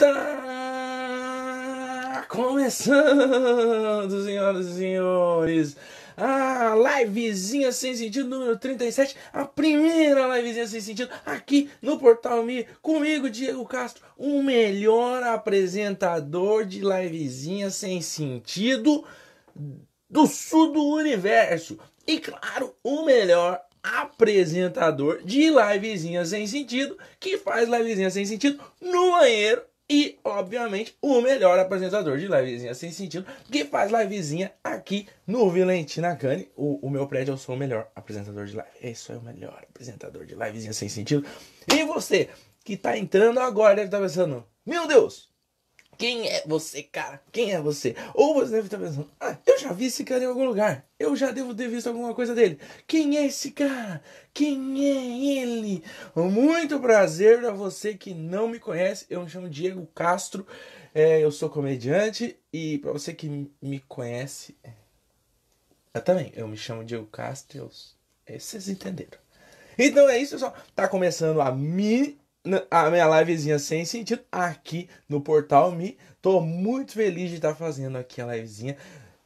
Tá começando, senhoras e senhores. A livezinha sem sentido número 37, a primeira livezinha sem sentido aqui no Portal Mir, comigo Diego Castro, o melhor apresentador de livezinha sem sentido do sul do universo. E claro, o melhor apresentador de livezinha sem sentido, que faz livezinha sem sentido no banheiro e, obviamente, o melhor apresentador de livezinha sem sentido, que faz livezinha aqui no Vilentina Cane. O, o, meu prédio, eu sou o melhor apresentador de live. Isso é o melhor apresentador de livezinha sem sentido. E você, que tá entrando agora, deve estar tá pensando, meu Deus, quem é você, cara? Quem é você? Ou você deve estar pensando, ah, eu já vi esse cara em algum lugar. Eu já devo ter visto alguma coisa dele. Quem é esse cara? Quem é ele? Muito prazer a você que não me conhece. Eu me chamo Diego Castro. É, eu sou comediante. E para você que me conhece, é, eu também. Eu me chamo Diego Castro. Eu... É, vocês entenderam. Então é isso, pessoal. Tá começando a mini a minha livezinha sem sentido aqui no portal Me. Tô muito feliz de estar tá fazendo aqui a livezinha.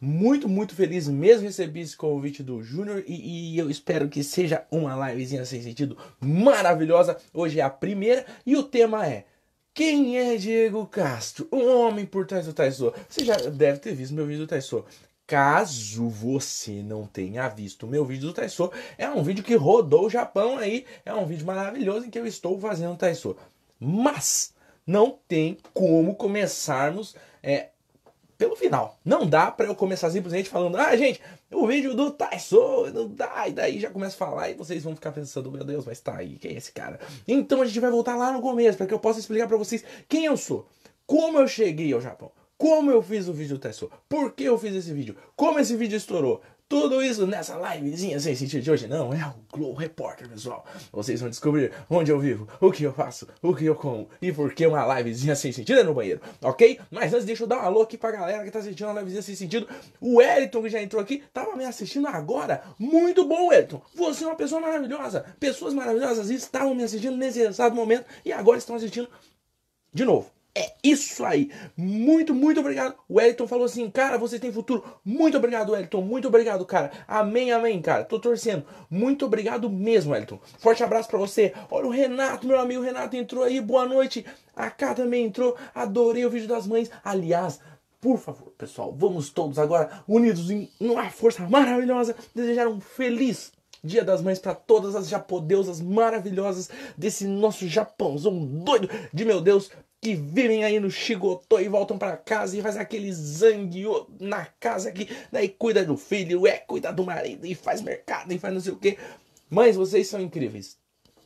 Muito, muito feliz mesmo recebi esse convite do Júnior e, e, eu espero que seja uma livezinha sem sentido maravilhosa. Hoje é a primeira e o tema é Quem é Diego Castro? Um homem por trás do Taiso. Você já deve ter visto meu vídeo do Taiso. Caso você não tenha visto o meu vídeo do Taisô, é um vídeo que rodou o Japão aí, é um vídeo maravilhoso em que eu estou fazendo Taisô. Mas não tem como começarmos é, pelo final. Não dá para eu começar simplesmente falando, ah, gente, o vídeo do Taisou, não dá, e daí já começa a falar e vocês vão ficar pensando, meu Deus, mas tá aí, quem é esse cara? Então a gente vai voltar lá no começo para que eu possa explicar para vocês quem eu sou, como eu cheguei ao Japão, como eu fiz o vídeo teste? Por que eu fiz esse vídeo? Como esse vídeo estourou? Tudo isso nessa livezinha sem sentido de hoje. Não, é o Glow Repórter, pessoal. Vocês vão descobrir onde eu vivo, o que eu faço, o que eu como e por que uma livezinha sem sentido é no banheiro, ok? Mas antes, deixa eu dar um alô aqui pra galera que tá assistindo a livezinha sem sentido. O Elton, que já entrou aqui, tava me assistindo agora. Muito bom, Elton. Você é uma pessoa maravilhosa. Pessoas maravilhosas estavam me assistindo nesse exato momento e agora estão assistindo de novo. É isso aí. Muito, muito obrigado. O Wellington falou assim, cara, você tem futuro. Muito obrigado, Wellington. Muito obrigado, cara. Amém, amém, cara. Tô torcendo. Muito obrigado mesmo, Wellington. Forte abraço para você. Olha o Renato, meu amigo. O Renato entrou aí. Boa noite. A K também entrou. Adorei o vídeo das mães. Aliás, por favor, pessoal, vamos todos agora unidos em uma força maravilhosa desejar um feliz Dia das Mães para todas as japodeusas maravilhosas desse nosso Japãozão doido de meu Deus que vivem aí no Chigotô e voltam para casa e faz aquele zangue na casa aqui, daí cuida do filho, é, cuida do marido e faz mercado e faz não sei o que. Mães, vocês são incríveis.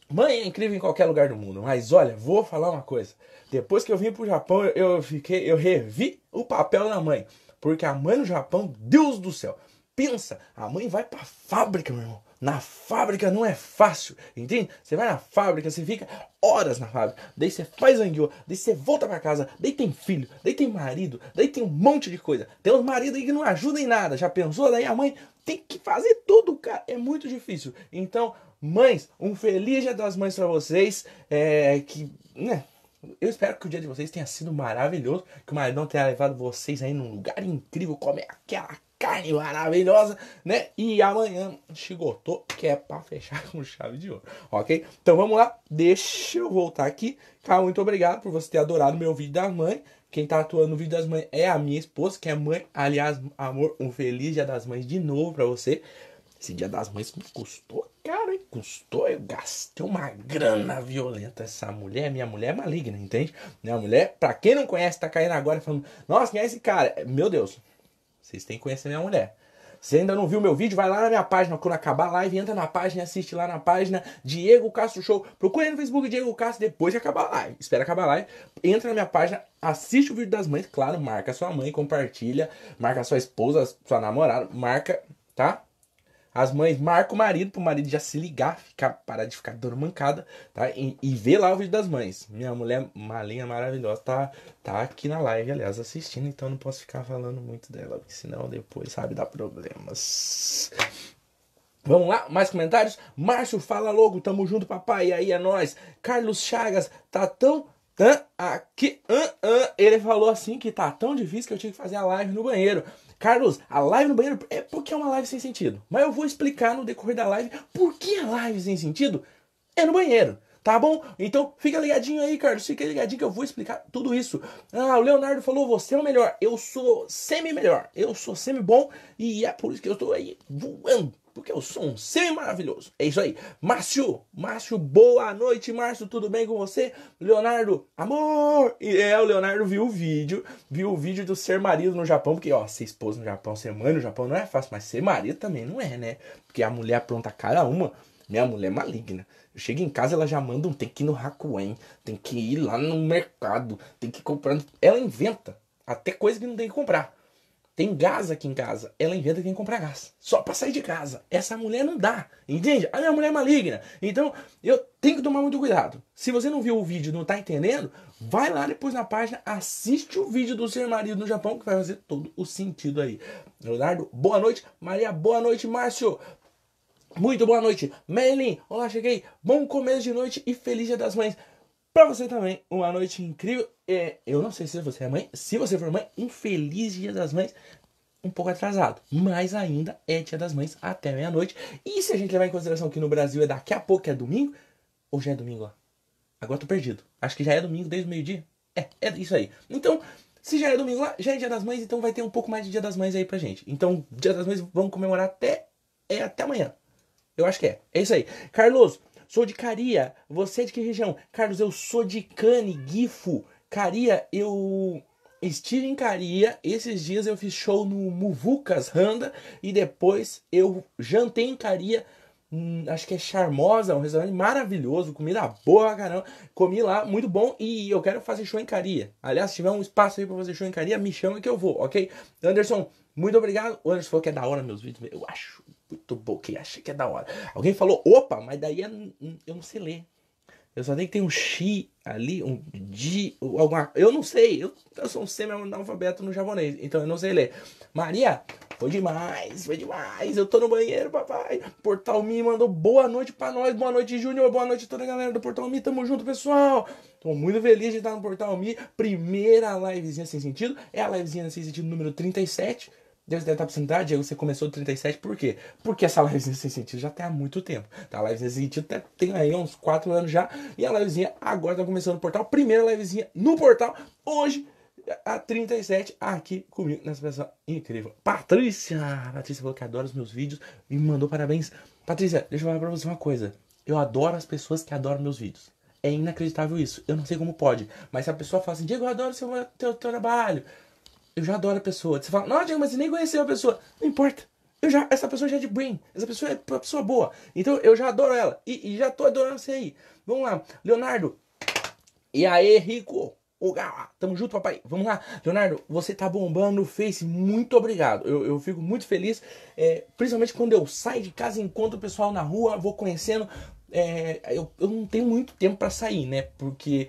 Mãe é incrível em qualquer lugar do mundo, mas olha, vou falar uma coisa. Depois que eu vim pro Japão, eu fiquei, eu revi o papel da mãe, porque a mãe no Japão, Deus do céu, pensa, a mãe vai pra fábrica, meu irmão. Na fábrica não é fácil, entende? Você vai na fábrica, você fica horas na fábrica, daí você faz anguiô, daí você volta para casa, daí tem filho, daí tem marido, daí tem um monte de coisa. Tem uns maridos aí que não ajudam em nada, já pensou? Daí a mãe tem que fazer tudo, cara. É muito difícil. Então, mães, um feliz dia das mães para vocês. É, que, né? Eu espero que o dia de vocês tenha sido maravilhoso, que o maridão tenha levado vocês aí num lugar incrível, como é aquela carne maravilhosa, né? E amanhã chigotô, que é para fechar com chave de ouro, ok? Então vamos lá, deixa eu voltar aqui. Cara, muito obrigado por você ter adorado meu vídeo da mãe. Quem tá atuando no vídeo das mães é a minha esposa, que é mãe. Aliás, amor, um feliz dia das mães de novo para você. Esse dia das mães me custou caro, hein? Custou, eu gastei uma grana violenta. Essa mulher, minha mulher é maligna, entende? Minha mulher, pra quem não conhece, tá caindo agora falando, nossa, quem é esse cara? É, meu Deus, vocês têm que conhecer minha mulher. Se ainda não viu meu vídeo, vai lá na minha página, quando acabar a live, entra na página e assiste lá na página Diego Castro Show. Procure aí no Facebook Diego Castro depois de acabar a live. Espera acabar a live, entra na minha página, assiste o vídeo das mães, claro, marca sua mãe, compartilha, marca sua esposa, sua namorada, marca, tá? As mães marcam o marido pro marido já se ligar, ficar, parar de ficar dando mancada, tá? E, e lá o vídeo das mães. Minha mulher, Malinha maravilhosa, tá, tá aqui na live, aliás, assistindo, então não posso ficar falando muito dela, porque senão depois, sabe, dá problemas. Vamos lá, mais comentários? Márcio, fala logo, tamo junto, papai, e aí é nós. Carlos Chagas, tá tão aqui. ah ah ele falou assim que tá tão difícil que eu tive que fazer a live no banheiro. Carlos, a live no banheiro é porque é uma live sem sentido. Mas eu vou explicar no decorrer da live por que a live sem sentido é no banheiro. Tá bom? Então fica ligadinho aí, Carlos. Fica ligadinho que eu vou explicar tudo isso. Ah, o Leonardo falou: você é o melhor. Eu sou semi-melhor. Eu sou semi-bom. E é por isso que eu estou aí voando porque eu sou um ser é maravilhoso. É isso aí. Márcio, Márcio, boa noite, Márcio, tudo bem com você? Leonardo, amor! E é, o Leonardo viu o vídeo, viu o vídeo do ser marido no Japão, porque, ó, ser esposa no Japão, ser mãe no Japão não é fácil, mas ser marido também não é, né? Porque a mulher apronta cada uma, minha mulher é maligna. Eu chego em casa, ela já manda um tem que ir no Hakuen, tem que ir lá no mercado, tem que comprar. Ela inventa até coisa que não tem que comprar. Tem gás aqui em casa. Ela inventa quem comprar gás. Só pra sair de casa. Essa mulher não dá. Entende? A minha mulher é maligna. Então, eu tenho que tomar muito cuidado. Se você não viu o vídeo e não tá entendendo, vai lá depois na página, assiste o vídeo do seu marido no Japão, que vai fazer todo o sentido aí. Leonardo, é boa noite. Maria, boa noite. Márcio, muito boa noite. Melin, olá, cheguei. Bom começo de noite e feliz dia das mães. Pra você também, uma noite incrível. É, eu não sei se você é mãe. Se você for mãe, um feliz dia das mães. Um pouco atrasado, mas ainda é dia das mães até meia-noite. E se a gente levar em consideração que no Brasil é daqui a pouco, é domingo. Ou já é domingo lá? Agora tô perdido. Acho que já é domingo desde o meio-dia. É, é isso aí. Então, se já é domingo lá, já é dia das mães, então vai ter um pouco mais de dia das mães aí pra gente. Então, dia das mães vamos comemorar até, é, até amanhã. Eu acho que é. É isso aí. Carlos, Sou de Caria. Você é de que região? Carlos, eu sou de Cane, Gifo. Caria, eu estive em Caria. Esses dias eu fiz show no Muvucas Randa. E depois eu jantei em Caria. Hum, acho que é Charmosa, um restaurante maravilhoso, comida boa caramba. Comi lá, muito bom. E eu quero fazer show em Caria. Aliás, se tiver um espaço aí pra fazer show em Caria, me chama que eu vou, ok? Anderson, muito obrigado. O Anderson falou que é da hora meus vídeos. Eu acho muito bom, que acha que é da hora. Alguém falou, opa, mas daí é, eu não sei ler. Eu só sei que tem um X ali, um D, alguma. Eu não sei, eu, eu sou um semi-analfabeto no japonês, então eu não sei ler. Maria, foi demais, foi demais. Eu tô no banheiro, papai. Portal Mi mandou boa noite pra nós, boa noite, Júnior, boa noite toda a galera do Portal Mi. Tamo junto, pessoal. Tô muito feliz de estar no Portal Mi. Primeira livezinha sem sentido, é a livezinha sem sentido número 37. Deus deve estar pensando, ah, Diego, você começou do 37, por quê? Porque essa livezinha sem sentido já tem há muito tempo. Tá? A live sem sentido tem aí uns 4 anos já. E a livezinha agora tá começando no portal. Primeira livezinha no portal, hoje, a 37, aqui comigo, nessa pessoa incrível. Patrícia! Patrícia falou que adora os meus vídeos e me mandou parabéns. Patrícia, deixa eu falar pra você uma coisa. Eu adoro as pessoas que adoram meus vídeos. É inacreditável isso. Eu não sei como pode. Mas se a pessoa fala assim, Diego, eu adoro seu, teu, teu trabalho eu já adoro a pessoa. Você fala, não, Diego, mas você nem conheceu a pessoa. Não importa. Eu já, essa pessoa já é de brain. Essa pessoa é uma pessoa boa. Então eu já adoro ela. E, e já tô adorando você aí. Vamos lá, Leonardo. E aí, Rico? Ogawa, tamo junto, papai. Vamos lá, Leonardo, você tá bombando no Face, muito obrigado. Eu, eu fico muito feliz, é, principalmente quando eu saio de casa e encontro o pessoal na rua, vou conhecendo. É, eu, eu não tenho muito tempo para sair, né? Porque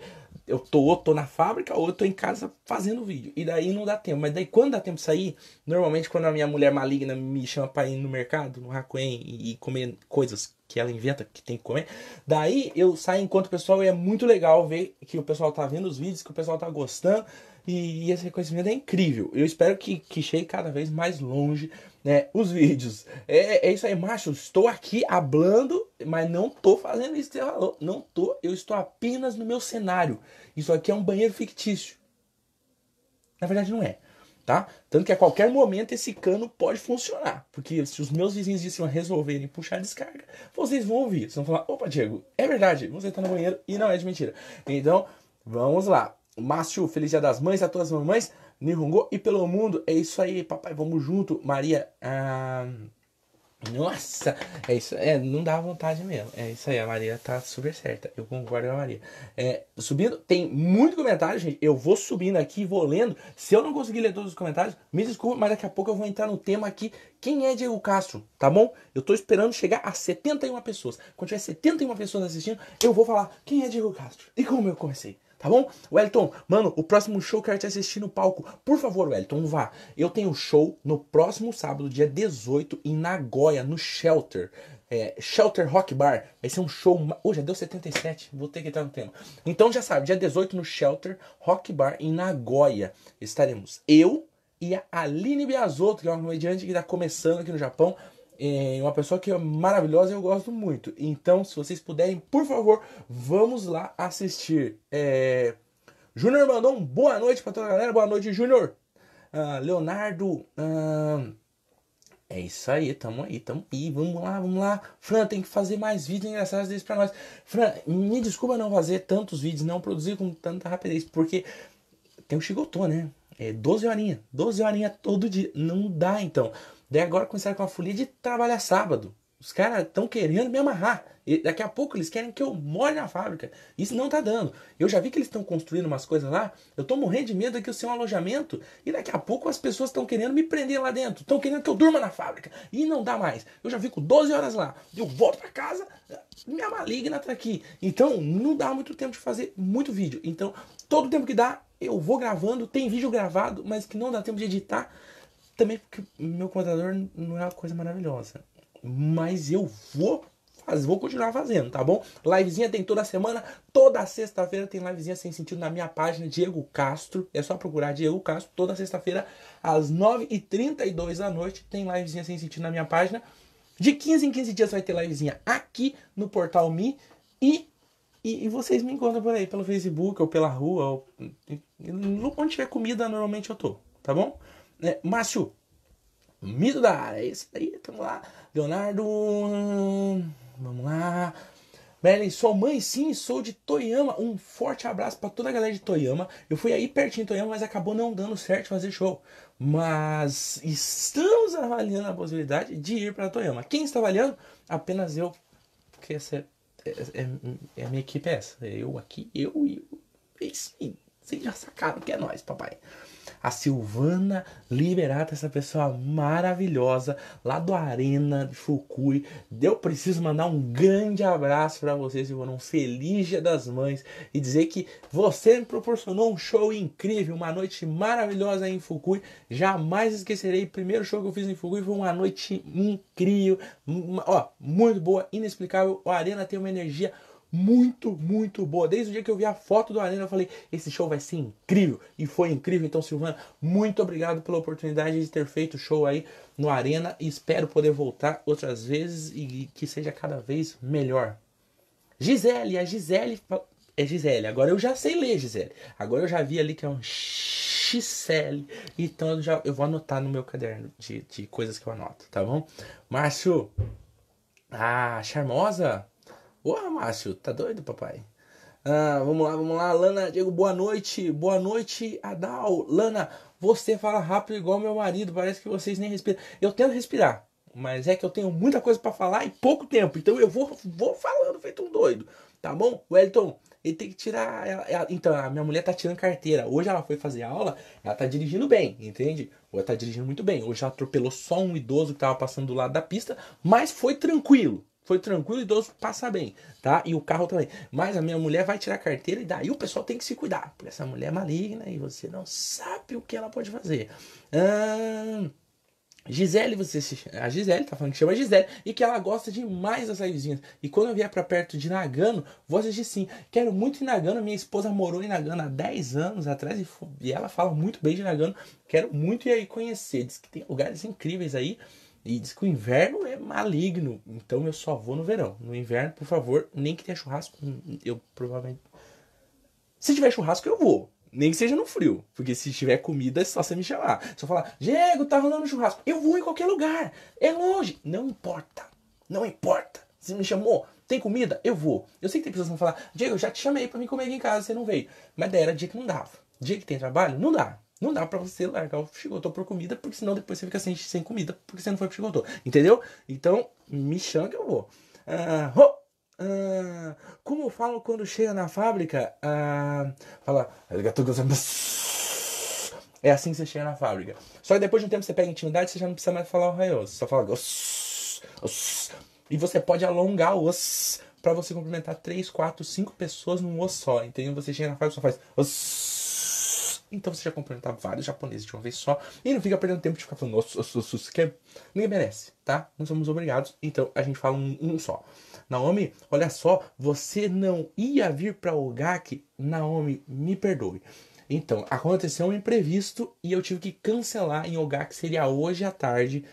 eu tô, ou tô na fábrica ou eu tô em casa fazendo vídeo. E daí não dá tempo. Mas daí quando dá tempo de sair, normalmente quando a minha mulher maligna me chama pra ir no mercado, no Raccoon e, e comer coisas que ela inventa que tem que comer, daí eu saio enquanto o pessoal e é muito legal ver que o pessoal tá vendo os vídeos, que o pessoal tá gostando. E, e esse reconhecimento é incrível. Eu espero que, que chegue cada vez mais longe né, os vídeos. É, é, é isso aí, macho. Estou aqui hablando, mas não tô fazendo isso Não tô, eu estou apenas no meu cenário isso aqui é um banheiro fictício. Na verdade, não é. Tá? Tanto que a qualquer momento esse cano pode funcionar. Porque se os meus vizinhos de cima resolverem puxar a descarga, vocês vão ouvir. Vocês vão falar, opa, Diego, é verdade, você tá no banheiro e não é de mentira. Então, vamos lá. Márcio, feliz dia das mães, a todas as mamães, Nihongo e pelo mundo. É isso aí, papai, vamos junto. Maria, ah, nossa, é isso, é, não dá vontade mesmo. É isso aí, a Maria tá super certa. Eu concordo com a Maria. É, subindo, tem muito comentário, gente. Eu vou subindo aqui, vou lendo. Se eu não conseguir ler todos os comentários, me desculpa, mas daqui a pouco eu vou entrar no tema aqui. Quem é Diego Castro, tá bom? Eu tô esperando chegar a 71 pessoas. Quando tiver 71 pessoas assistindo, eu vou falar quem é Diego Castro e como eu comecei tá bom? Wellington, mano, o próximo show quero te assistir no palco. Por favor, Wellington, vá. Eu tenho show no próximo sábado, dia 18, em Nagoya, no Shelter. É, Shelter Rock Bar. Vai ser um show. Oh, já deu 77. Vou ter que entrar no tema. Então já sabe, dia 18 no Shelter Rock Bar em Nagoya. Estaremos eu e a Aline Biasotto, que é uma comediante que está começando aqui no Japão em é, uma pessoa que é maravilhosa e eu gosto muito. Então, se vocês puderem, por favor, vamos lá assistir. É... Júnior mandou um boa noite para toda a galera. Boa noite, Júnior. Ah, Leonardo. É isso aí, tamo aí, tamo aí. Vamos lá, vamos lá. Fran, tem que fazer mais vídeos engraçados desses pra nós. Fran, me desculpa não fazer tantos vídeos, não produzir com tanta rapidez, porque tem o Chigotô, né? É 12 horinhas, 12 horinhas todo dia. Não dá, então. Daí agora começaram com a folia de trabalhar sábado. Os caras estão querendo me amarrar. E daqui a pouco eles querem que eu more na fábrica. Isso não tá dando. Eu já vi que eles estão construindo umas coisas lá. Eu tô morrendo de medo aqui eu ser um alojamento. E daqui a pouco as pessoas estão querendo me prender lá dentro. Estão querendo que eu durma na fábrica. E não dá mais. Eu já fico 12 horas lá. Eu volto pra casa. Minha maligna tá aqui. Então não dá muito tempo de fazer muito vídeo. Então todo tempo que dá eu vou gravando. Tem vídeo gravado, mas que não dá tempo de editar. Também porque meu computador não é uma coisa maravilhosa. Mas eu vou fazer, vou continuar fazendo, tá bom? Livezinha tem toda semana, toda sexta-feira tem livezinha sem sentido na minha página, Diego Castro. É só procurar Diego Castro. Toda sexta-feira, às 9h32 da noite, tem livezinha sem sentido na minha página. De 15 em 15 dias vai ter livezinha aqui no Portal Me e, e, e, vocês me encontram por aí, pelo Facebook ou pela rua, ou, onde tiver comida, normalmente eu tô, tá bom? Né? Márcio, mito da área, isso aí, tamo lá. Leonardo, hum, vamos lá. Merlin, sou mãe sim, sou de Toyama. Um forte abraço para toda a galera de Toyama. Eu fui aí pertinho de Toyama, mas acabou não dando certo fazer show. Mas estamos avaliando a possibilidade de ir para Toyama. Quem está avaliando? Apenas eu. Porque essa é, é, é, é a minha equipe é essa. Eu aqui, eu e eu. E sim, vocês já sacaram que é nós, papai a Silvana Liberata, essa pessoa maravilhosa lá do Arena de Fukui. Eu preciso mandar um grande abraço para você, Silvana, um feliz Dia das Mães e dizer que você me proporcionou um show incrível, uma noite maravilhosa em Fukui. Jamais esquecerei, o primeiro show que eu fiz em Fukui foi uma noite incrível, ó, muito boa, inexplicável. O Arena tem uma energia muito, muito boa. Desde o dia que eu vi a foto do Arena, eu falei: esse show vai ser incrível. E foi incrível. Então, Silvana, muito obrigado pela oportunidade de ter feito o show aí no Arena. Espero poder voltar outras vezes e que seja cada vez melhor. Gisele, a Gisele. É Gisele, agora eu já sei ler, Gisele. Agora eu já vi ali que é um xl Então eu, já, eu vou anotar no meu caderno de, de coisas que eu anoto, tá bom? Márcio, a ah, charmosa Ô, Márcio, tá doido, papai? Ah, vamos lá, vamos lá. Lana, Diego, boa noite. Boa noite, Adal. Lana, você fala rápido igual meu marido. Parece que vocês nem respiram. Eu tento respirar, mas é que eu tenho muita coisa para falar e pouco tempo. Então eu vou, vou falando feito um doido. Tá bom? Wellington, ele tem que tirar. Ela, ela, então, a minha mulher tá tirando carteira. Hoje ela foi fazer aula, ela tá dirigindo bem, entende? Ou ela tá dirigindo muito bem. Hoje ela atropelou só um idoso que tava passando do lado da pista, mas foi tranquilo. Foi tranquilo, idoso passa bem, tá? E o carro também. Mas a minha mulher vai tirar carteira e daí o pessoal tem que se cuidar. Porque essa mulher é maligna e você não sabe o que ela pode fazer. Hum... Gisele, você se... a Gisele tá falando que chama Gisele e que ela gosta demais das livezinhas. E quando eu vier para perto de Nagano, vou assistir sim. Quero muito ir Nagano, minha esposa morou em Nagano há 10 anos atrás e, ela fala muito bem de Nagano. Quero muito ir aí conhecer. Diz que tem lugares incríveis aí. E diz que o inverno é maligno, então eu só vou no verão. No inverno, por favor, nem que tenha churrasco, hum, eu provavelmente. Se tiver churrasco, eu vou. Nem que seja no frio. Porque se tiver comida, é só você me chamar. Só falar, Diego, tá rolando churrasco. Eu vou em qualquer lugar. É longe. Não importa. Não importa. Você me chamou, tem comida? Eu vou. Eu sei que tem pessoas que vão falar, Diego, eu já te chamei pra me comer aqui em casa, você não veio. Mas daí era dia que não dava. Dia que tem trabalho, não dá. Não dá para você largar o xigotô por comida, porque senão depois você fica sem, sem comida, porque você não foi pro xigotô. Entendeu? Então, me chama que eu vou. Ah, oh, Ah, como eu falo quando chega na fábrica? Ah, fala. É assim que você chega na fábrica. Só que depois de um tempo você pega intimidade, você já não precisa mais falar o raio. só fala. Os, os. E você pode alongar os para você cumprimentar 3, 4, 5 pessoas num os só. Entendeu? Você chega na fábrica e só faz. Os. Então você já tá vários japoneses de uma vez só e não fica perdendo tempo de ficar falando nossa, que ninguém merece, tá? Não somos obrigados, então a gente fala um, um só. Naomi, olha só, você não ia vir para o Naomi, me perdoe. Então, aconteceu um imprevisto e eu tive que cancelar em Ogaki, que seria hoje à tarde.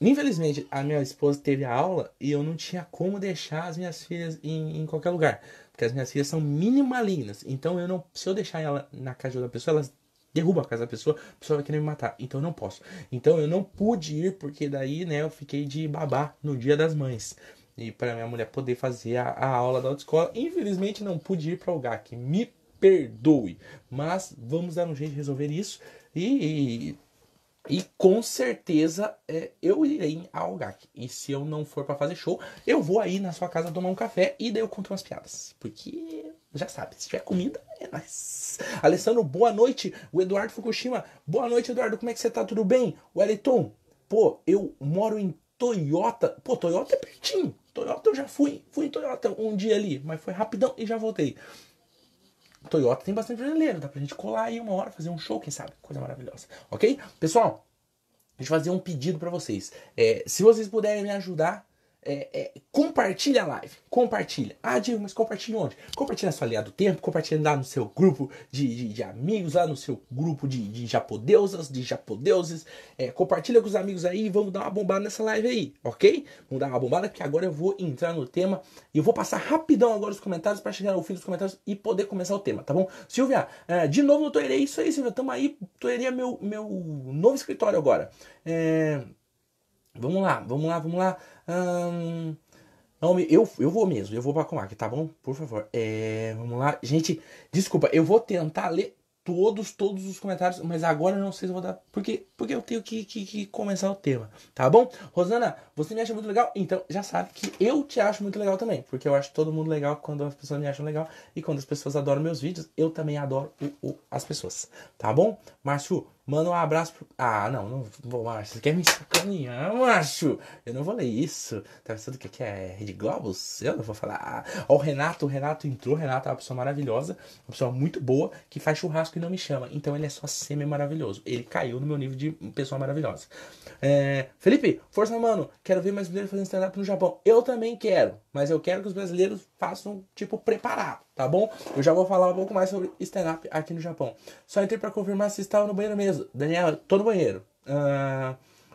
Infelizmente, a minha esposa teve a aula e eu não tinha como deixar as minhas filhas em, em qualquer lugar. Porque as minhas filhas são minimalinas. Então eu não. Se eu deixar ela na casa de outra pessoa, elas derrubam a casa da pessoa, a pessoa vai querer me matar. Então eu não posso. Então eu não pude ir, porque daí, né, eu fiquei de babá no dia das mães. E para minha mulher poder fazer a, a aula da autoescola. Infelizmente não pude ir para o GAC. Me perdoe. Mas vamos dar um jeito de resolver isso. e, e e com certeza é, eu irei ao GAC. E se eu não for para fazer show, eu vou aí na sua casa tomar um café e daí eu conto umas piadas. Porque já sabe, se tiver comida, é nóis. Alessandro, boa noite. O Eduardo Fukushima, boa noite, Eduardo. Como é que você tá? Tudo bem? O Eliton, pô, eu moro em Toyota. Pô, Toyota é pertinho. Toyota eu já fui. Fui em Toyota um dia ali, mas foi rapidão e já voltei. Toyota tem bastante brasileiro, dá pra gente colar aí uma hora, fazer um show, quem sabe? Coisa maravilhosa, ok? Pessoal, deixa eu fazer um pedido para vocês. É, se vocês puderem me ajudar, é, é, compartilha a live, compartilha. Ah, Diego, mas compartilha onde? Compartilha na sua linha do tempo, compartilha lá no seu grupo de, de, de amigos, lá no seu grupo de, de japodeusas, de japodeuses. É, compartilha com os amigos aí e vamos dar uma bombada nessa live aí, ok? Vamos dar uma bombada que agora eu vou entrar no tema e eu vou passar rapidão agora os comentários para chegar ao fim dos comentários e poder começar o tema, tá bom? Silvia, é, de novo no Toerei, isso aí, Silvia, tamo aí. Toerei é meu, meu novo escritório agora. É, vamos lá, vamos lá, vamos lá. Hum, não, eu, eu vou mesmo, eu vou pra comarca, tá bom? Por favor. É, vamos lá. Gente, desculpa, eu vou tentar ler todos, todos os comentários, mas agora eu não sei se vou dar. Porque, porque eu tenho que, que, que, começar o tema, tá bom? Rosana, você me acha muito legal? Então já sabe que eu te acho muito legal também. Porque eu acho todo mundo legal quando as pessoas me acham legal. E quando as pessoas adoram meus vídeos, eu também adoro o, o, as pessoas, tá bom? Márcio, Manda um abraço pro. Ah, não, não vou, Márcio. Você quer me sacanear, Márcio? Eu não vou ler isso. Tá pensando o que, que é Rede Globos? Eu não vou falar. Ah, ó, o Renato, o Renato entrou. O Renato é uma pessoa maravilhosa, uma pessoa muito boa, que faz churrasco e não me chama. Então ele é só semi-maravilhoso. Ele caiu no meu nível de pessoa maravilhosa. É... Felipe, força, mano. Quero ver mais brasileiros fazendo stand-up no Japão. Eu também quero, mas eu quero que os brasileiros façam, tipo, preparado tá bom? Eu já vou falar um pouco mais sobre stand-up aqui no Japão. Só entrei para confirmar se estava no banheiro mesmo. Daniel, tô no banheiro. Uh,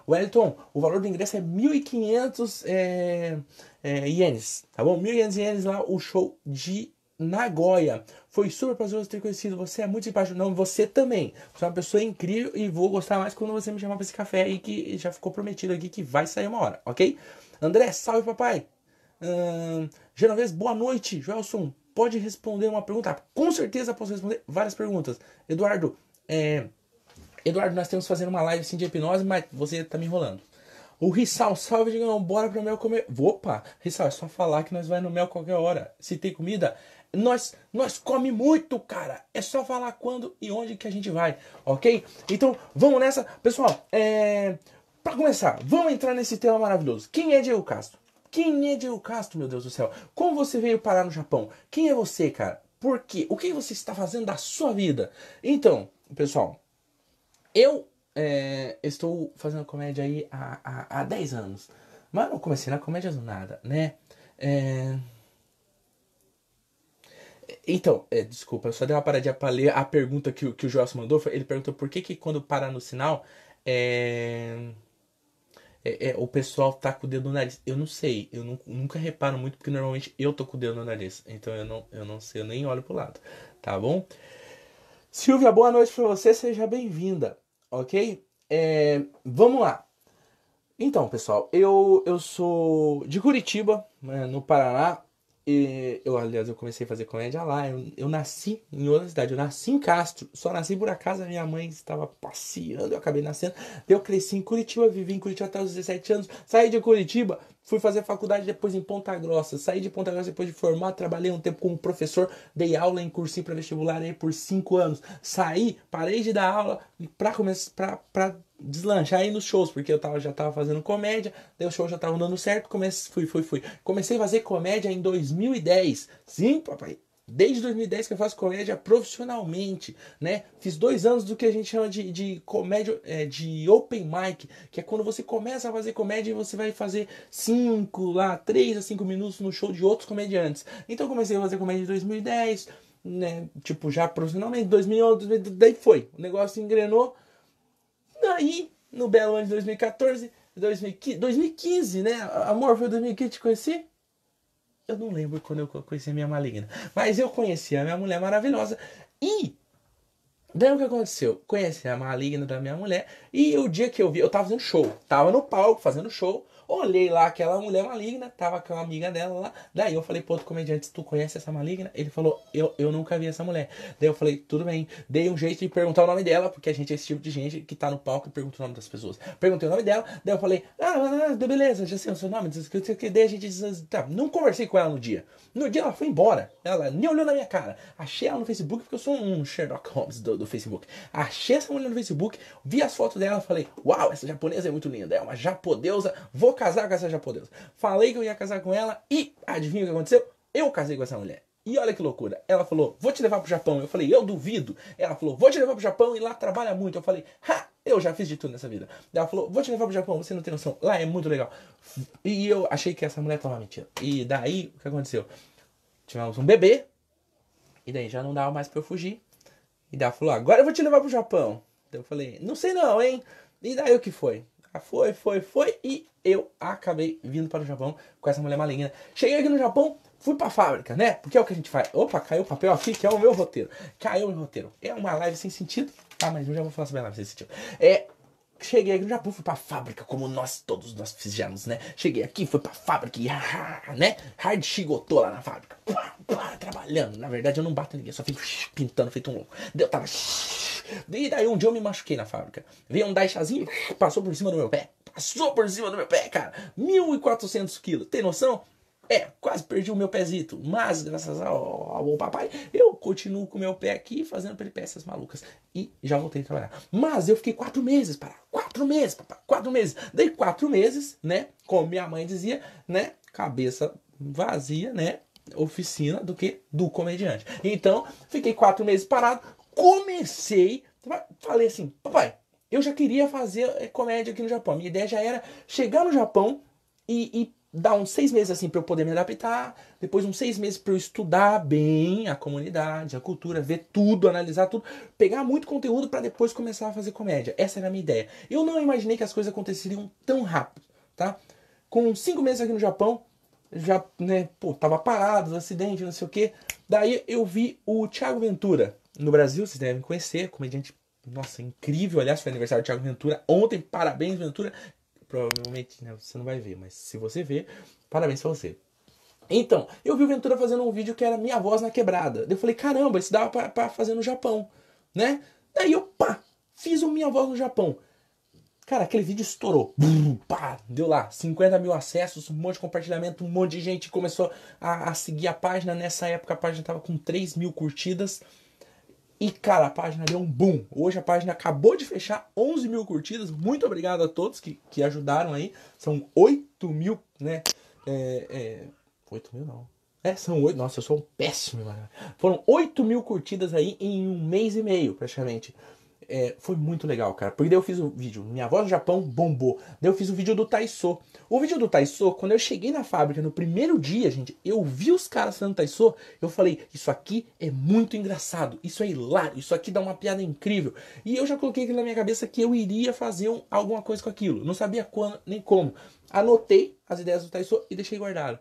Wellington, o valor do ingresso é 1.500 é, é, ienes, tá bom? 1.500 ienes lá, o show de Nagoya. Foi super prazeroso ter conhecido. Você é muito simpático. Não, você também. Você é uma pessoa incrível e vou gostar mais quando você me chamar para esse café aí que já ficou prometido aqui que vai sair uma hora, ok? André, salve papai! Uh, boa noite. Joelson, pode responder uma pergunta. Ah, com certeza posso responder várias perguntas. Eduardo, é, Eduardo, nós estamos fazendo uma live assim de hipnose, mas você tá me enrolando. O Rissal, salve, Digão, bora pro mel comer. Opa, Rissal, é só falar que nós vai no mel qualquer hora. Se tem comida, nós nós come muito, cara. É só falar quando e onde que a gente vai, ok? Então, vamos nessa. Pessoal, é... para começar, vamos entrar nesse tema maravilhoso. Quem é Diego Castro? Quem é Diego Castro, meu Deus do céu? Como você veio parar no Japão? Quem é você, cara? Por quê? O que você está fazendo da sua vida? Então, pessoal, eu é, estou fazendo comédia aí há, há, há 10 anos. Mas não comecei na comédia do nada, né? É... Então, é, desculpa, eu só dei uma paradinha pra ler a pergunta que, que o Joelson mandou. Ele perguntou por que, que quando para no sinal é é, é, o pessoal tá com o dedo no nariz. Eu não sei, eu não, nunca reparo muito, porque normalmente eu tô com o dedo no nariz. Então eu não, eu não sei, eu nem olho pro lado, tá bom? Silvia, boa noite pra você, seja bem-vinda, ok? É, vamos lá. Então, pessoal, eu, eu sou de Curitiba, né, no Paraná, e eu, aliás, eu comecei a fazer comédia lá. Eu, eu, nasci em outra cidade, eu nasci em Castro. Só nasci por acaso, minha mãe estava passeando, eu acabei nascendo. Eu cresci em Curitiba, vivi em Curitiba até os 17 anos. Saí de Curitiba, fui fazer faculdade depois em Ponta Grossa. Saí de Ponta Grossa depois de formar, trabalhei um tempo como professor, dei aula em cursinho para vestibular aí por 5 anos. Saí, parei de dar aula para começar para deslanchar aí nos shows, porque eu tava, já tava fazendo comédia, daí o show já tava dando certo, comecei, fui, fui, fui. Comecei a fazer comédia em 2010. Sim, papai. Desde 2010 que eu faço comédia profissionalmente, né? Fiz dois anos do que a gente chama de, de comédia, é, de open mic, que é quando você começa a fazer comédia e você vai fazer cinco lá, três a cinco minutos no show de outros comediantes. Então eu comecei a fazer comédia em 2010, né? Tipo, já profissionalmente, 2011, daí foi. O negócio engrenou, Daí, no belo ano de 2014, 2015, né? Amor, foi 2015 que te conheci? Eu não lembro quando eu conheci a minha maligna. Mas eu conheci a minha mulher maravilhosa. E Daí o que aconteceu? Conheci a maligna da minha mulher e o dia que eu vi, eu tava fazendo show. Tava no palco fazendo show. Olhei lá aquela mulher maligna, tava com uma amiga dela lá. Daí eu falei pro outro comediante, tu conhece essa maligna? Ele falou, eu, eu nunca vi essa mulher. Daí eu falei, tudo bem. Dei um jeito de perguntar o nome dela, porque a gente é esse tipo de gente que tá no palco e pergunta o nome das pessoas. Perguntei o nome dela, daí eu falei, ah, ah, ah beleza, já sei o seu nome, que daí a gente diz, tá, não conversei com ela no dia. No dia ela foi embora. Ela nem olhou na minha cara. Achei ela no Facebook, porque eu sou um Sherlock Holmes do, do Facebook. Achei essa mulher no Facebook, vi as fotos dela, falei, uau, essa japonesa é muito linda, é uma japodeusa, vou casar com essa japonesa. Falei que eu ia casar com ela e adivinha o que aconteceu? Eu casei com essa mulher. E olha que loucura. Ela falou: "Vou te levar pro Japão". Eu falei: "Eu duvido". Ela falou: "Vou te levar pro Japão e lá trabalha muito". Eu falei: "Ha, eu já fiz de tudo nessa vida". Ela falou: "Vou te levar pro Japão, você não tem noção. Lá é muito legal". E eu achei que essa mulher tava mentindo. E daí o que aconteceu? Tivemos um bebê. E daí já não dava mais para eu fugir. E daí ela falou: "Agora eu vou te levar pro Japão". Eu falei: "Não sei não, hein". E daí o que foi? Ah, foi, foi, foi e eu acabei vindo para o Japão com essa mulher maligna. Cheguei aqui no Japão, fui para a fábrica, né? Porque é o que a gente faz. Opa, caiu o papel aqui, que é o meu roteiro. Caiu o meu roteiro. É uma live sem sentido. ah, mas eu já vou falar sobre a live sem sentido. É, Cheguei aqui no Japão, fui pra fábrica, como nós todos nós fizemos, né? Cheguei aqui, fui pra fábrica e, ah, né? Hard chigotou lá na fábrica. Pá, pá, trabalhando. Na verdade, eu não bato ninguém, só fico pintando feito um louco. Eu tava. E daí um dia eu me machuquei na fábrica. Veio um daishazinho, passou por cima do meu pé passou por cima do meu pé, cara. 1.400 quilos. Tem noção? É, quase perdi o meu pezito, mas graças ao, ao bom papai, eu continuo com o meu pé aqui fazendo peripécias malucas. E já voltei a trabalhar. Mas eu fiquei quatro meses parado. Quatro meses, papai. Quatro meses. Dei quatro meses, né? Como minha mãe dizia, né? Cabeça vazia, né? Oficina do que do comediante. Então, fiquei quatro meses parado. Comecei. Falei assim, papai, eu já queria fazer eh, comédia aqui no Japão. A minha ideia já era chegar no Japão e, e dar uns seis meses assim para eu poder me adaptar, depois uns seis meses para eu estudar bem a comunidade, a cultura, ver tudo, analisar tudo, pegar muito conteúdo para depois começar a fazer comédia. Essa era a minha ideia. Eu não imaginei que as coisas aconteceriam tão rápido, tá? Com cinco meses aqui no Japão, já, né, pô, tava parado, acidente, não sei o quê. Daí eu vi o Thiago Ventura no Brasil, vocês devem conhecer, comediante nossa, incrível. Aliás, foi aniversário do Thiago Ventura ontem. Parabéns, Ventura. Provavelmente né, você não vai ver, mas se você ver, parabéns pra você. Então, eu vi o Ventura fazendo um vídeo que era Minha Voz na Quebrada. Eu falei, caramba, isso dava pra, pra fazer no Japão, né? Daí eu, pá, fiz o Minha Voz no Japão. Cara, aquele vídeo estourou. Bum, pá, deu lá 50 mil acessos, um monte de compartilhamento, um monte de gente começou a, a seguir a página. Nessa época a página tava com 3 mil curtidas. E cara, a página deu um boom. Hoje a página acabou de fechar 11 mil curtidas. Muito obrigado a todos que, que ajudaram aí. São 8 mil, né? É, é, 8 mil não. É, são 8. Nossa, eu sou um péssimo. Mano. Foram 8 mil curtidas aí em um mês e meio, praticamente. É, foi muito legal, cara. Porque daí eu fiz o vídeo Minha Avó no Japão bombou. Daí eu fiz o vídeo do Taiso. O vídeo do Taiso, quando eu cheguei na fábrica no primeiro dia, gente, eu vi os caras fazendo Taiso. Eu falei, isso aqui é muito engraçado. Isso é hilário. Isso aqui dá uma piada incrível. E eu já coloquei aqui na minha cabeça que eu iria fazer um, alguma coisa com aquilo. Não sabia quando nem como. Anotei as ideias do Taiso e deixei guardado.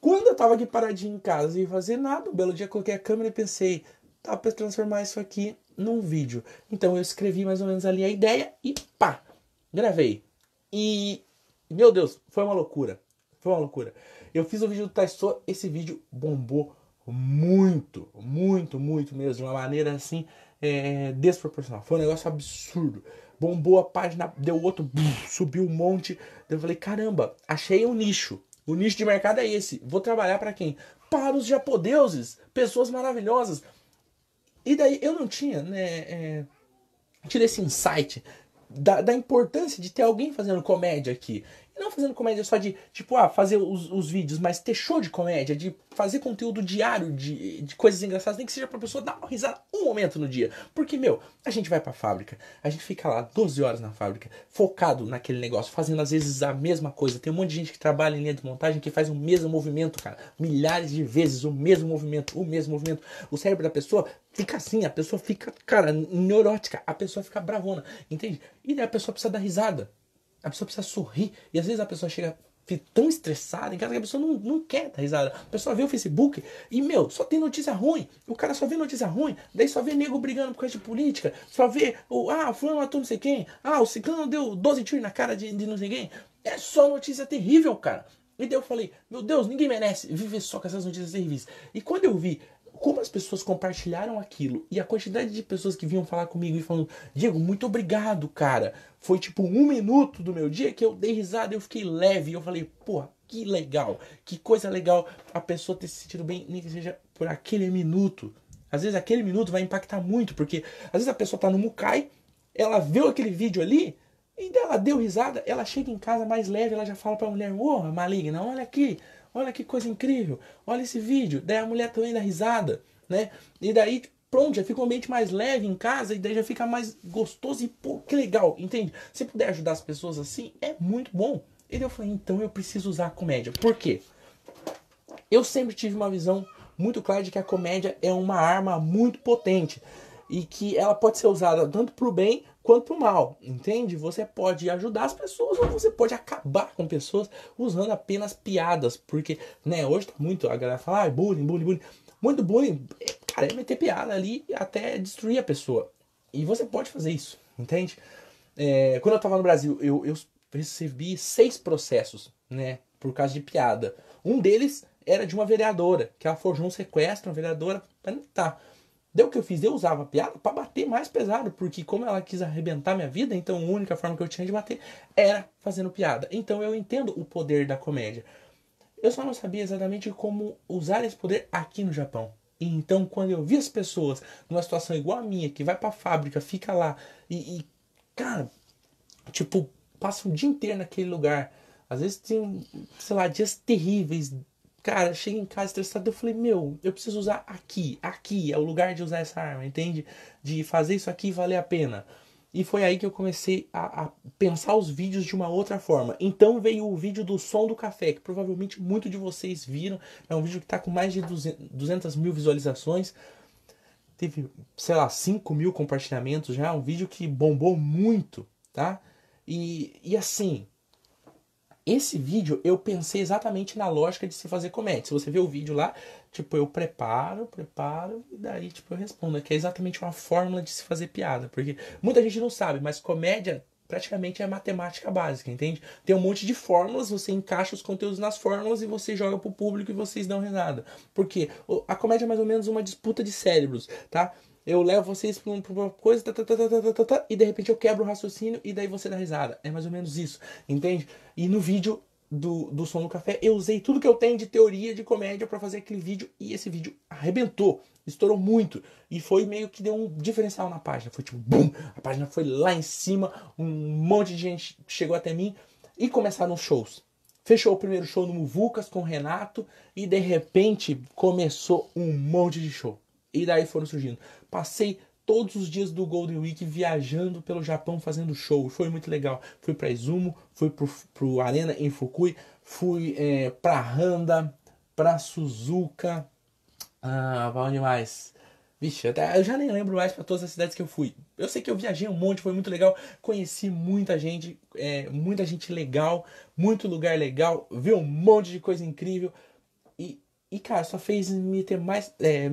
Quando eu tava aqui paradinho em casa e fazer nada, um belo dia coloquei a câmera e pensei, dá tá para transformar isso aqui num vídeo. Então eu escrevi mais ou menos ali a ideia e pá, gravei. E meu Deus, foi uma loucura. Foi uma loucura. Eu fiz o vídeo do Taisou, esse vídeo bombou muito, muito, muito mesmo, de uma maneira assim é, desproporcional. Foi um negócio absurdo. Bombou a página, deu outro, subiu um monte. Eu falei, caramba, achei um nicho. O nicho de mercado é esse. Vou trabalhar para quem? Para os japodeuses, pessoas maravilhosas, e daí eu não tinha, né? É, esse insight da, da importância de ter alguém fazendo comédia aqui não fazendo comédia só de, tipo, ah, fazer os, os vídeos, mas ter show de comédia, de fazer conteúdo diário de, de coisas engraçadas, nem que seja pra pessoa dar uma risada um momento no dia. Porque, meu, a gente vai pra fábrica, a gente fica lá 12 horas na fábrica, focado naquele negócio, fazendo às vezes a mesma coisa. Tem um monte de gente que trabalha em linha de montagem que faz o mesmo movimento, cara. Milhares de vezes o mesmo movimento, o mesmo movimento. O cérebro da pessoa fica assim, a pessoa fica, cara, neurótica, a pessoa fica bravona, entende? E daí a pessoa precisa dar risada. A pessoa precisa sorrir. E às vezes a pessoa chega tão estressada em casa que a pessoa não, não quer dar risada. A pessoa vê o Facebook e, meu, só tem notícia ruim. O cara só vê notícia ruim. Daí só vê nego brigando por causa de política. Só vê, o, ah, fulano matou não sei quem. Ah, o ciclano deu 12 tiros na cara de, de não sei quem. É só notícia terrível, cara. E daí eu falei, meu Deus, ninguém merece viver só com essas notícias terríveis. E quando eu vi como as pessoas compartilharam aquilo e a quantidade de pessoas que vinham falar comigo e falando: Diego, muito obrigado, cara. Foi tipo um minuto do meu dia que eu dei risada, eu fiquei leve. Eu falei: porra, que legal, que coisa legal a pessoa ter se sentido bem, nem que seja por aquele minuto. Às vezes aquele minuto vai impactar muito, porque às vezes a pessoa tá no Mukai, ela viu aquele vídeo ali, e ela deu risada, ela chega em casa mais leve, ela já fala pra mulher, ô, maligna, olha aqui, Olha que coisa incrível, olha esse vídeo. Daí a mulher também dá risada, né? E daí pronto, já fica um ambiente mais leve em casa e daí já fica mais gostoso e pô, que legal, entende? Se puder ajudar as pessoas assim, é muito bom. E daí eu falei, então eu preciso usar a comédia. Por quê? Eu sempre tive uma visão muito clara de que a comédia é uma arma muito potente e que ela pode ser usada tanto para o bem quanto mal, entende? Você pode ajudar as pessoas ou você pode acabar com pessoas usando apenas piadas, porque, né, hoje tá muito, a galera fala, ah, bullying, bullying, bullying. Muito bullying, é, cara, é meter piada ali até destruir a pessoa. E você pode fazer isso, entende? É, quando eu tava no Brasil, eu, eu recebi seis processos, né, por causa de piada. Um deles era de uma vereadora, que ela forjou um sequestro, uma vereadora, tá Deu o que eu fiz? Eu usava a piada para bater mais pesado, porque como ela quis arrebentar minha vida, então a única forma que eu tinha de bater era fazendo piada. Então eu entendo o poder da comédia. Eu só não sabia exatamente como usar esse poder aqui no Japão. Então, quando eu vi as pessoas numa situação igual a minha, que vai pra fábrica, fica lá e, e cara, tipo, passa o um dia inteiro naquele lugar. Às vezes tem, sei lá, dias terríveis, Cara, cheguei em casa estressado, eu falei, meu, eu preciso usar aqui, aqui, é o lugar de usar essa arma, entende? De fazer isso aqui valer a pena. E foi aí que eu comecei a, a, pensar os vídeos de uma outra forma. Então veio o vídeo do som do café, que provavelmente muitos de vocês viram. É um vídeo que está com mais de 200 mil visualizações. Teve, sei lá, 5 mil compartilhamentos já. Um vídeo que bombou muito, tá? E, e assim, esse vídeo eu pensei exatamente na lógica de se fazer comédia. Se você vê o vídeo lá, tipo, eu preparo, preparo e daí, tipo, eu respondo. Que é exatamente uma fórmula de se fazer piada. Porque muita gente não sabe, mas comédia praticamente é matemática básica, entende? Tem um monte de fórmulas, você encaixa os conteúdos nas fórmulas e você joga pro público e vocês dão risada. Porque a comédia é mais ou menos uma disputa de cérebros, tá? eu levo vocês pra uma coisa tá tá tá, tá, tá, tá, e de repente eu quebro o raciocínio e daí você dá risada. É mais ou menos isso, entende? E no vídeo do, do Som do Café, eu usei tudo que eu tenho de teoria de comédia para fazer aquele vídeo e esse vídeo arrebentou, estourou muito e foi meio que deu um diferencial na página. Foi tipo, bum! A página foi lá em cima, um monte de gente chegou até mim e começaram os shows. Fechou o primeiro show no Muvucas com o Renato e de repente começou um monte de show. E daí foram surgindo. Passei todos os dias do Golden Week viajando pelo Japão fazendo show. Foi muito legal. Fui para Izumo, fui pro, pro Arena em Fukui, fui é, para Handa, pra Suzuka. Ah, pra onde mais? Vixe, até, eu já nem lembro mais para todas as cidades que eu fui. Eu sei que eu viajei um monte, foi muito legal. Conheci muita gente, é, muita gente legal, muito lugar legal, vi um monte de coisa incrível. E, cara, só fez me ter mais. É,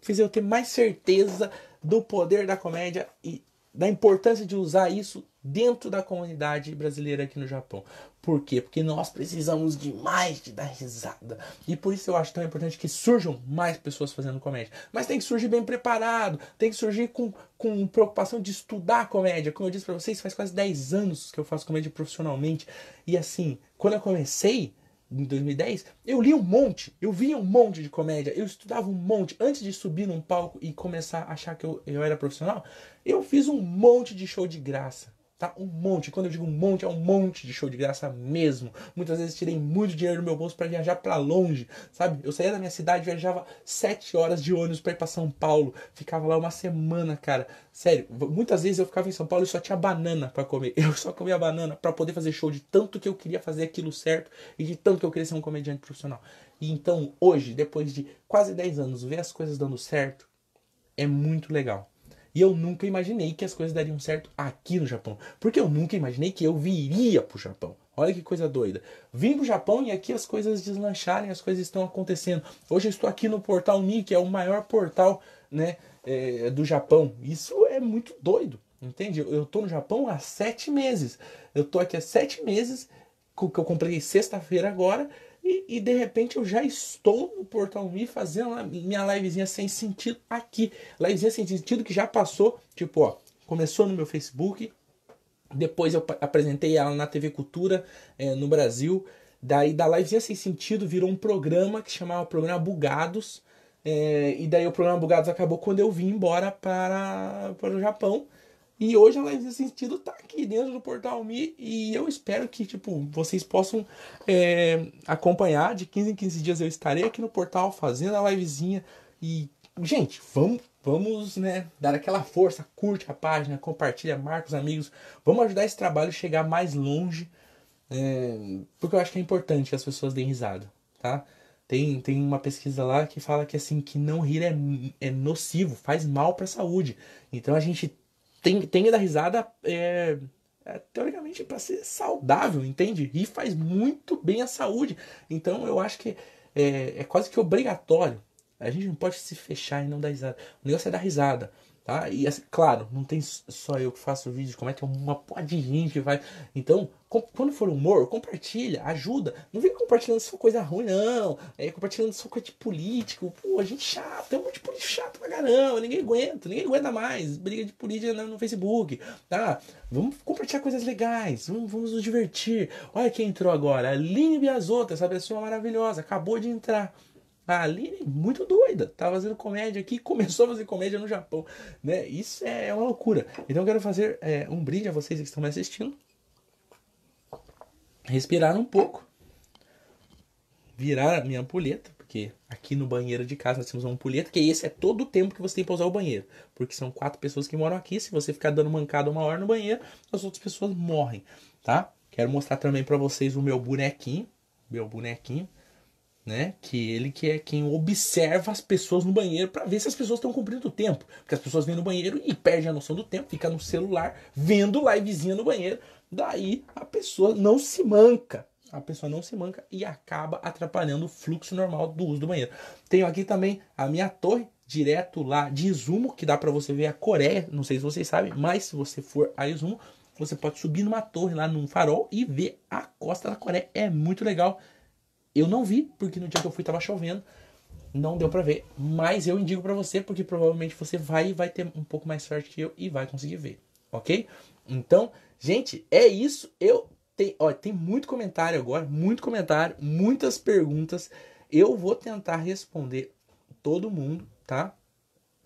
fez eu ter mais certeza do poder da comédia e da importância de usar isso dentro da comunidade brasileira aqui no Japão. Por quê? Porque nós precisamos de mais de dar risada. E por isso eu acho tão importante que surjam mais pessoas fazendo comédia. Mas tem que surgir bem preparado, tem que surgir com, com preocupação de estudar comédia. Como eu disse para vocês, faz quase 10 anos que eu faço comédia profissionalmente. E assim, quando eu comecei, em 2010, eu li um monte, eu via um monte de comédia, eu estudava um monte. Antes de subir num palco e começar a achar que eu, eu era profissional, eu fiz um monte de show de graça tá? Um monte. Quando eu digo um monte, é um monte de show de graça mesmo. Muitas vezes tirei muito dinheiro do meu bolso para viajar para longe, sabe? Eu saía da minha cidade, viajava sete horas de ônibus para ir para São Paulo, ficava lá uma semana, cara. Sério, muitas vezes eu ficava em São Paulo e só tinha banana para comer. Eu só comia banana para poder fazer show de tanto que eu queria fazer aquilo certo e de tanto que eu queria ser um comediante profissional. E então, hoje, depois de quase 10 anos, ver as coisas dando certo é muito legal. E eu nunca imaginei que as coisas dariam certo aqui no Japão. Porque eu nunca imaginei que eu viria pro Japão. Olha que coisa doida. Vim pro Japão e aqui as coisas deslancharem as coisas estão acontecendo. Hoje eu estou aqui no portal que é o maior portal né, é, do Japão. Isso é muito doido, entende? Eu estou no Japão há sete meses. Eu estou aqui há sete meses, que eu comprei sexta-feira agora, e, e, de repente eu já estou no Portal Mi fazendo minha livezinha sem sentido aqui. Livezinha sem sentido que já passou, tipo, ó, começou no meu Facebook, depois eu apresentei ela na TV Cultura é, no Brasil. Daí da livezinha sem sentido virou um programa que chamava Programa Bugados. É, e daí o programa Bugados acabou quando eu vim embora para, para o Japão. E hoje a Live Sentido assim, tá aqui dentro do Portal Mi e eu espero que, tipo, vocês possam é, acompanhar. De 15 em 15 dias eu estarei aqui no portal fazendo a livezinha. E, gente, vamos, vamos, né, dar aquela força. Curte a página, compartilha, marca os amigos. Vamos ajudar esse trabalho a chegar mais longe. É, porque eu acho que é importante que as pessoas deem risada, tá? Tem, tem uma pesquisa lá que fala que assim que não rir é, é nocivo, faz mal para a saúde. Então a gente tem, tem que dar risada é, é, teoricamente para ser saudável, entende? E faz muito bem à saúde. Então eu acho que é, é quase que obrigatório. A gente não pode se fechar e não dar risada. O negócio é dar risada. Tá? E assim, claro, não tem só eu que faço vídeo, como é que é uma porra de gente que vai. Então, quando for humor, compartilha, ajuda. Não vem compartilhando só coisa ruim, não. É, compartilhando só coisa de político. Pô, gente chata, tem um monte de político chato pra caramba. Ninguém aguenta, ninguém aguenta mais. Briga de política no Facebook, tá? Vamos compartilhar coisas legais, vamos, vamos nos divertir. Olha quem entrou agora, a Aline Biasotto, essa pessoa maravilhosa, acabou de entrar. A Aline muito doida. Tá fazendo comédia aqui, começou a fazer comédia no Japão. Né? Isso é, é uma loucura. Então eu quero fazer é, um brinde a vocês que estão me assistindo. Respirar um pouco. Virar a minha ampulheta, porque aqui no banheiro de casa nós temos uma ampulheta, que esse é todo o tempo que você tem para usar o banheiro. Porque são quatro pessoas que moram aqui. Se você ficar dando mancada uma hora no banheiro, as outras pessoas morrem, tá? Quero mostrar também para vocês o meu bonequinho. Meu bonequinho né? Que ele que é quem observa as pessoas no banheiro para ver se as pessoas estão cumprindo o tempo, porque as pessoas vêm no banheiro e perdem a noção do tempo, fica no celular vendo livezinha no banheiro, daí a pessoa não se manca. A pessoa não se manca e acaba atrapalhando o fluxo normal do uso do banheiro. Tenho aqui também a minha torre direto lá de Izumo, que dá para você ver a Coreia, não sei se vocês sabem, mas se você for a Izumo, você pode subir numa torre lá num farol e ver a costa da Coreia. É muito legal. Eu não vi, porque no dia que eu fui tava chovendo, não deu para ver, mas eu indico para você, porque provavelmente você vai vai ter um pouco mais sorte que eu e vai conseguir ver, ok? Então, gente, é isso. Eu tem, ó, tem muito comentário agora, muito comentário, muitas perguntas. Eu vou tentar responder todo mundo, tá?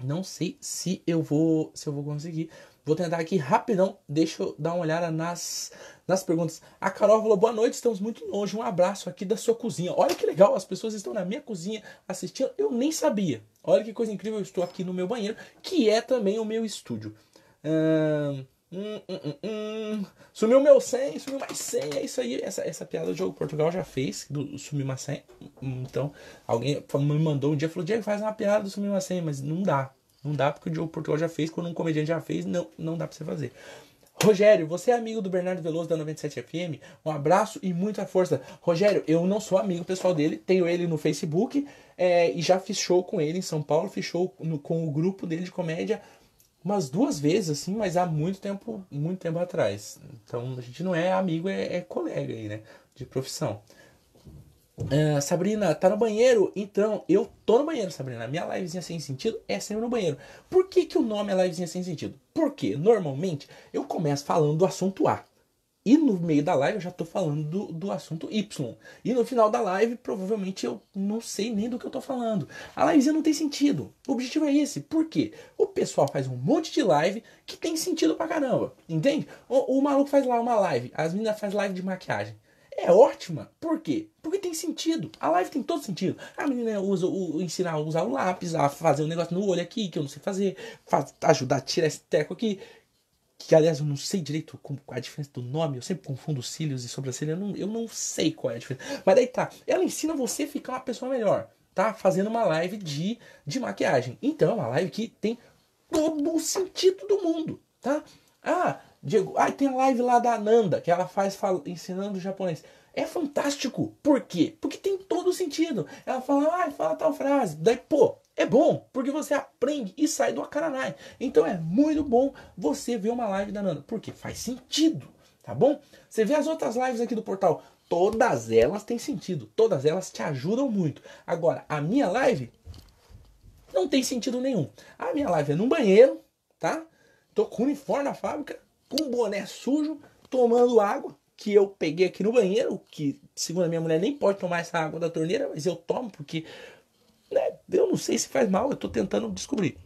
Não sei se eu vou, se eu vou conseguir, Vou tentar aqui rapidão, deixa eu dar uma olhada nas, nas perguntas. A Carol falou, boa noite, estamos muito longe, um abraço aqui da sua cozinha. Olha que legal, as pessoas estão na minha cozinha assistindo, eu nem sabia. Olha que coisa incrível, eu estou aqui no meu banheiro, que é também o meu estúdio. Hum, hum, hum, hum, sumiu meu 100, sumiu mais 100, é isso aí. Essa, essa piada do jogo Portugal já fez, do sumiu mais 100. Então, alguém me mandou um dia, falou, Diego, faz uma piada do sumiu mais 100, mas não dá não dá porque o Diogo Portugal já fez, quando um comediante já fez, não, não dá pra você fazer. Rogério, você é amigo do Bernardo Veloso da 97 FM. Um abraço e muita força. Rogério, eu não sou amigo pessoal dele, tenho ele no Facebook é, e já fiz show com ele em São Paulo, fiz show no, com o grupo dele de comédia umas duas vezes, assim, mas há muito tempo, muito tempo atrás. Então a gente não é amigo, é, é colega aí, né? De profissão. É, Sabrina, tá no banheiro? Então, eu tô no banheiro, Sabrina. Minha livezinha sem sentido é sempre no banheiro. Por que, que o nome é livezinha sem sentido? Porque, normalmente, eu começo falando do assunto A. E no meio da live eu já tô falando do, do assunto Y. E no final da live, provavelmente, eu não sei nem do que eu tô falando. A livezinha não tem sentido. O objetivo é esse. Por quê? O pessoal faz um monte de live que tem sentido pra caramba. Entende? O, o maluco faz lá uma live. As meninas fazem live de maquiagem é ótima. Por quê? Porque tem sentido. A live tem todo sentido. A menina usa o ensinar a usar o lápis, a fazer um negócio no olho aqui que eu não sei fazer, faz, ajudar a tirar esse teco aqui. Que aliás eu não sei direito é a diferença do nome, eu sempre confundo cílios e sobrancelha, eu não, eu não sei qual é a diferença. Mas daí tá, ela ensina você a ficar uma pessoa melhor, tá? Fazendo uma live de, de maquiagem. Então é uma live que tem todo o sentido do mundo, tá? Ah, Diego, ai, ah, tem live lá da Ananda, que ela faz ensinando japonês. É fantástico. Por quê? Porque tem todo sentido. Ela fala, ai, ah, fala tal frase. Daí, pô, é bom, porque você aprende e sai do acarará. Então é muito bom você ver uma live da Nanda, porque faz sentido, tá bom? Você vê as outras lives aqui do portal, todas elas têm sentido, todas elas te ajudam muito. Agora, a minha live não tem sentido nenhum. A minha live é num banheiro, tá? Tô com uniforme na fábrica, com um boné sujo, tomando água que eu peguei aqui no banheiro, que segundo a minha mulher nem pode tomar essa água da torneira, mas eu tomo porque né, eu não sei se faz mal, eu tô tentando descobrir.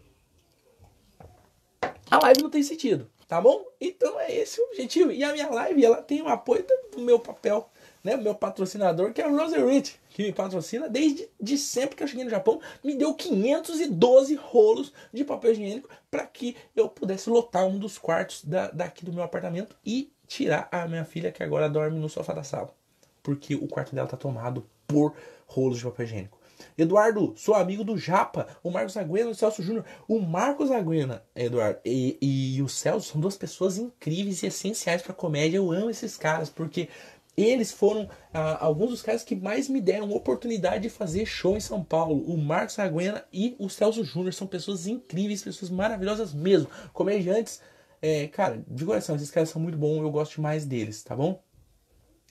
A live não tem sentido, tá bom? Então é esse o objetivo. E a minha live, ela tem o apoio do meu papel né, meu patrocinador, que é o Roserich, que me patrocina desde de sempre que eu cheguei no Japão, me deu 512 rolos de papel higiênico para que eu pudesse lotar um dos quartos da, daqui do meu apartamento e tirar a minha filha que agora dorme no sofá da sala, porque o quarto dela tá tomado por rolos de papel higiênico. Eduardo, sou amigo do Japa, o Marcos Aguena e o Celso Júnior. O Marcos Aguena, Eduardo, e, e, o Celso são duas pessoas incríveis e essenciais para comédia. Eu amo esses caras, porque eles foram ah, alguns dos caras que mais me deram oportunidade de fazer show em São Paulo. O Marcos Aguena e o Celso Júnior são pessoas incríveis, pessoas maravilhosas mesmo. Comediantes, é, cara, de coração, esses caras são muito bons, eu gosto demais deles, tá bom?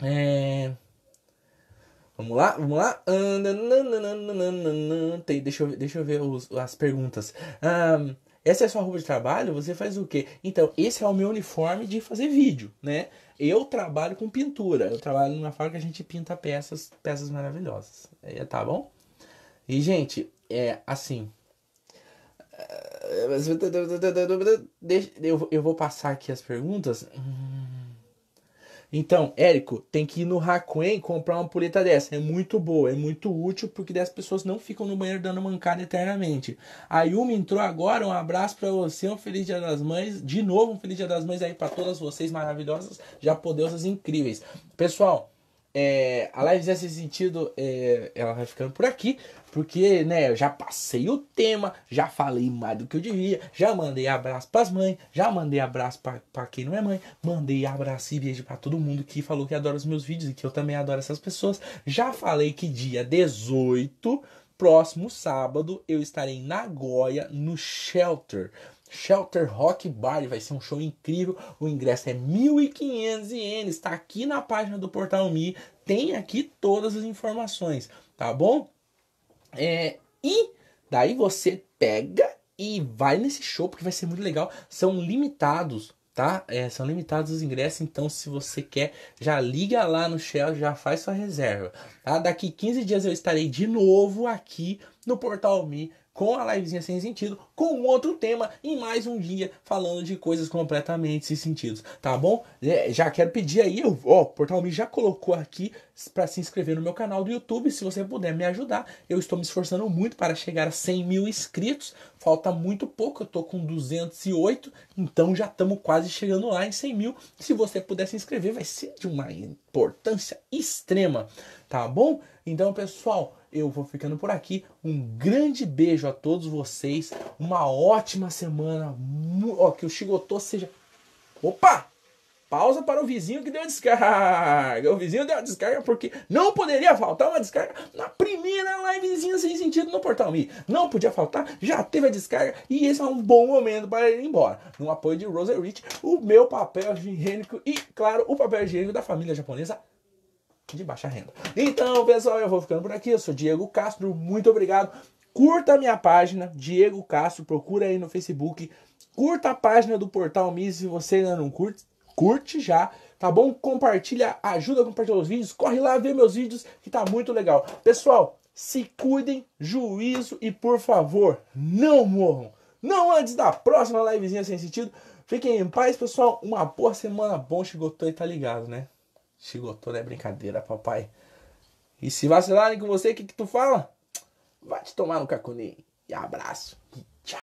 É... Vamos lá, vamos lá. Tem, deixa, eu, deixa eu ver os, as perguntas. essa é a sua roupa de trabalho? Você faz o quê? Então, esse é o meu uniforme de fazer vídeo, né? Eu trabalho com pintura. Eu trabalho numa fábrica que a gente pinta peças, peças maravilhosas. É, tá bom? E, gente, é assim. Eu, eh, eu vou passar aqui as perguntas. Hum... Então, Érico, tem que ir no Raquen comprar uma puleta dessa. É muito boa, é muito útil, porque as pessoas não ficam no banheiro dando mancada eternamente. A Yumi entrou agora, um abraço para você, um feliz dia das mães. De novo, um feliz dia das mães aí para todas vocês maravilhosas, japonesas incríveis. Pessoal, é, a live nesse sentido, é, ela vai ficando por aqui, porque, né, eu já passei o tema, já falei mais do que eu devia, já mandei abraço pras mães, já mandei abraço para pra quem não é mãe, mandei abraço e beijo pra todo mundo que falou que adora os meus vídeos e que eu também adoro essas pessoas. Já falei que dia 18, próximo sábado, eu estarei em Nagoya, no Shelter Shelter Rock Bar. Vai ser um show incrível. O ingresso é 1.500 ienes. Está aqui na página do Portal Mi. Tem aqui todas as informações, tá bom? É, e daí você pega e vai nesse show porque vai ser muito legal. São limitados tá? É, são limitados os ingressos, então se você quer, já liga lá no Shell, já faz sua reserva, tá? Daqui 15 dias eu estarei de novo aqui no Portal Mi com a livezinha sem sentido, com um outro tema e mais um dia falando de coisas completamente sem sentido, tá bom? É, já quero pedir aí, eu, ó, o Portal Me já colocou aqui para se inscrever no meu canal do YouTube, se você puder me ajudar. Eu estou me esforçando muito para chegar a 100 mil inscritos, falta muito pouco, eu tô com 208, então já estamos quase chegando lá em 100 mil. Se você puder se inscrever, vai ser de uma importância extrema, tá bom? Então, pessoal eu vou ficando por aqui. Um grande beijo a todos vocês. Uma ótima semana. Ó, que o Chigotô seja. Opa! Pausa para o vizinho que deu a descarga. O vizinho deu a descarga porque não poderia faltar uma descarga na primeira livezinha sem sentido no Portal Mi. Não podia faltar, já teve a descarga e esse é um bom momento para ir embora. No apoio de Rosary Rich, o meu papel higiênico e, claro, o papel higiênico da família japonesa de baixa renda. Então, pessoal, eu vou ficando por aqui. Eu sou Diego Castro, muito obrigado. Curta a minha página, Diego Castro, procura aí no Facebook. Curta a página do Portal Mises se você ainda não curte, curte já, tá bom? Compartilha, ajuda a compartilhar os vídeos, corre lá ver meus vídeos que tá muito legal. Pessoal, se cuidem, juízo e por favor, não morram. Não antes da próxima livezinha sem sentido. Fiquem em paz, pessoal. Uma boa semana, bom chicotou e tá ligado, né? Chegou toda é brincadeira, papai. E se vacilarem com você, o que, que tu fala? Vai te tomar no cacunim. E abraço.